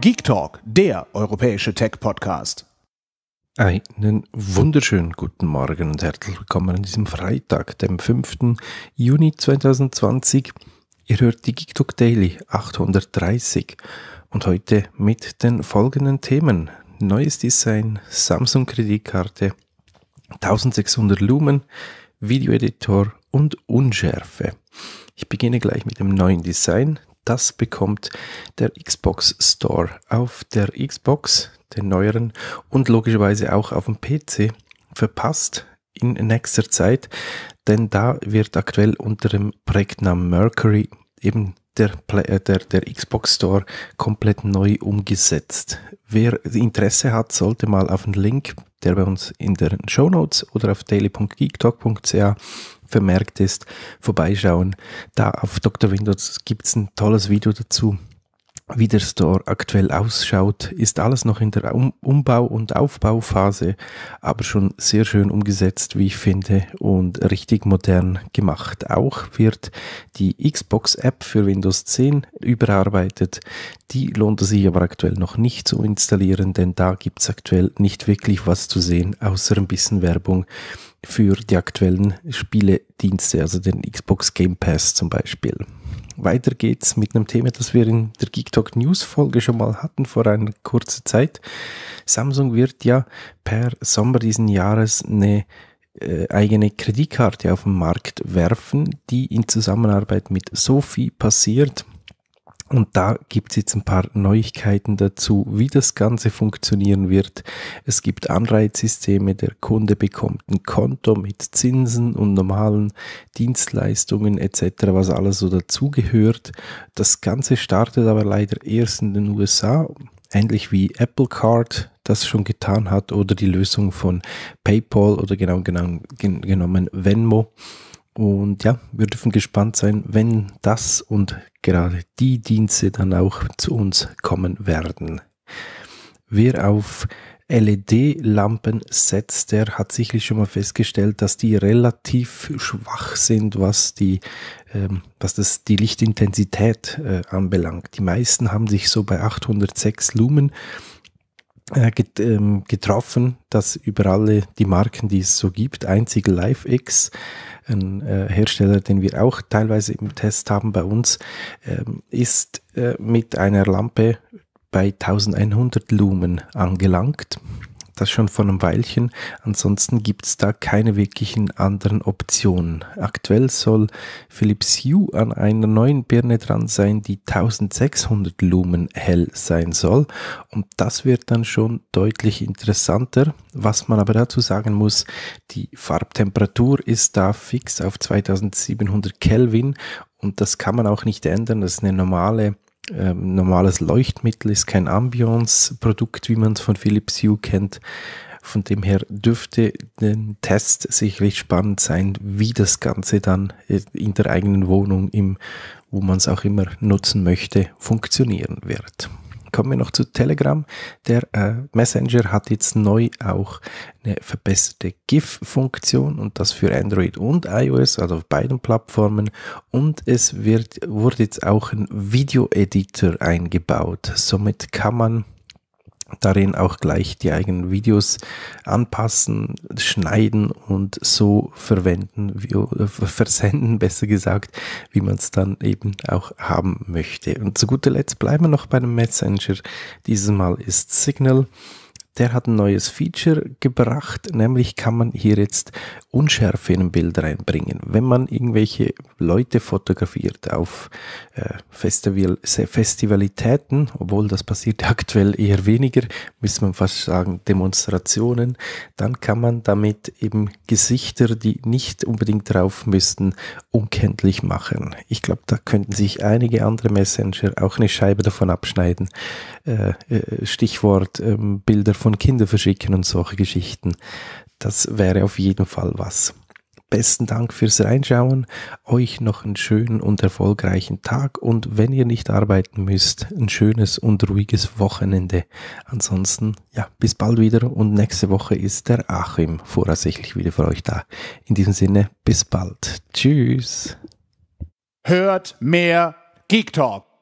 Geek Talk, der europäische Tech-Podcast. Einen wunderschönen guten Morgen und herzlich willkommen an diesem Freitag, dem 5. Juni 2020. Ihr hört die Geek Talk Daily 830 und heute mit den folgenden Themen. Neues Design, Samsung Kreditkarte, 1600 Lumen, Videoeditor und Unschärfe. Ich beginne gleich mit dem neuen Design, das bekommt der Xbox Store auf der Xbox, den neueren und logischerweise auch auf dem PC verpasst in nächster Zeit, denn da wird aktuell unter dem Projektnamen Mercury eben der, äh, der, der Xbox Store komplett neu umgesetzt. Wer Interesse hat, sollte mal auf den Link, der bei uns in den Show Notes oder auf daily.geektalk.ca vermerkt ist, vorbeischauen. Da auf Dr. Windows gibt es ein tolles Video dazu. Wie der Store aktuell ausschaut, ist alles noch in der um Umbau- und Aufbauphase, aber schon sehr schön umgesetzt, wie ich finde, und richtig modern gemacht. Auch wird die Xbox-App für Windows 10 überarbeitet. Die lohnt es sich aber aktuell noch nicht zu installieren, denn da gibt es aktuell nicht wirklich was zu sehen, außer ein bisschen Werbung für die aktuellen Spieledienste, also den Xbox Game Pass zum Beispiel. Weiter geht's mit einem Thema, das wir in der Geek Talk News Folge schon mal hatten vor einer kurzen Zeit. Samsung wird ja per Sommer diesen Jahres eine äh, eigene Kreditkarte auf den Markt werfen, die in Zusammenarbeit mit Sophie passiert. Und da gibt es jetzt ein paar Neuigkeiten dazu, wie das Ganze funktionieren wird. Es gibt Anreizsysteme, der Kunde bekommt ein Konto mit Zinsen und normalen Dienstleistungen etc., was alles so dazugehört. Das Ganze startet aber leider erst in den USA, ähnlich wie Apple Card das schon getan hat oder die Lösung von PayPal oder genau, genau gen genommen Venmo. Und ja, wir dürfen gespannt sein, wenn das und gerade die Dienste dann auch zu uns kommen werden. Wer auf LED-Lampen setzt, der hat sicherlich schon mal festgestellt, dass die relativ schwach sind, was die, ähm, was das, die Lichtintensität äh, anbelangt. Die meisten haben sich so bei 806 Lumen äh, get, ähm, getroffen, dass über alle die Marken, die es so gibt, einzig LiveX, ein äh, Hersteller, den wir auch teilweise im Test haben bei uns, ähm, ist äh, mit einer Lampe bei 1100 Lumen angelangt. Das schon vor einem Weilchen. Ansonsten gibt es da keine wirklichen anderen Optionen. Aktuell soll Philips Hue an einer neuen Birne dran sein, die 1600 Lumen hell sein soll. Und das wird dann schon deutlich interessanter. Was man aber dazu sagen muss, die Farbtemperatur ist da fix auf 2700 Kelvin und das kann man auch nicht ändern. Das ist eine normale ähm, normales Leuchtmittel, ist kein Ambience-Produkt, wie man es von Philips Hue kennt. Von dem her dürfte ein Test sicherlich spannend sein, wie das Ganze dann äh, in der eigenen Wohnung, im, wo man es auch immer nutzen möchte, funktionieren wird kommen wir noch zu Telegram. Der äh, Messenger hat jetzt neu auch eine verbesserte GIF-Funktion und das für Android und iOS, also auf beiden Plattformen. Und es wird, wurde jetzt auch ein Video-Editor eingebaut. Somit kann man darin auch gleich die eigenen Videos anpassen, schneiden und so verwenden, äh, versenden, besser gesagt, wie man es dann eben auch haben möchte. Und zu guter Letzt bleiben wir noch bei einem Messenger. Dieses Mal ist Signal der hat ein neues Feature gebracht, nämlich kann man hier jetzt Unschärfe in ein Bild reinbringen. Wenn man irgendwelche Leute fotografiert auf äh, Festival, Festivalitäten, obwohl das passiert aktuell eher weniger, müsste man fast sagen Demonstrationen, dann kann man damit eben Gesichter, die nicht unbedingt drauf müssten, unkenntlich machen. Ich glaube, da könnten sich einige andere Messenger auch eine Scheibe davon abschneiden. Äh, äh, Stichwort ähm, Bilder von Kinder verschicken und solche Geschichten. Das wäre auf jeden Fall was. Besten Dank fürs Reinschauen. Euch noch einen schönen und erfolgreichen Tag und wenn ihr nicht arbeiten müsst, ein schönes und ruhiges Wochenende. Ansonsten, ja, bis bald wieder und nächste Woche ist der Achim voraussichtlich wieder für euch da. In diesem Sinne, bis bald. Tschüss. Hört mehr Geek Talk.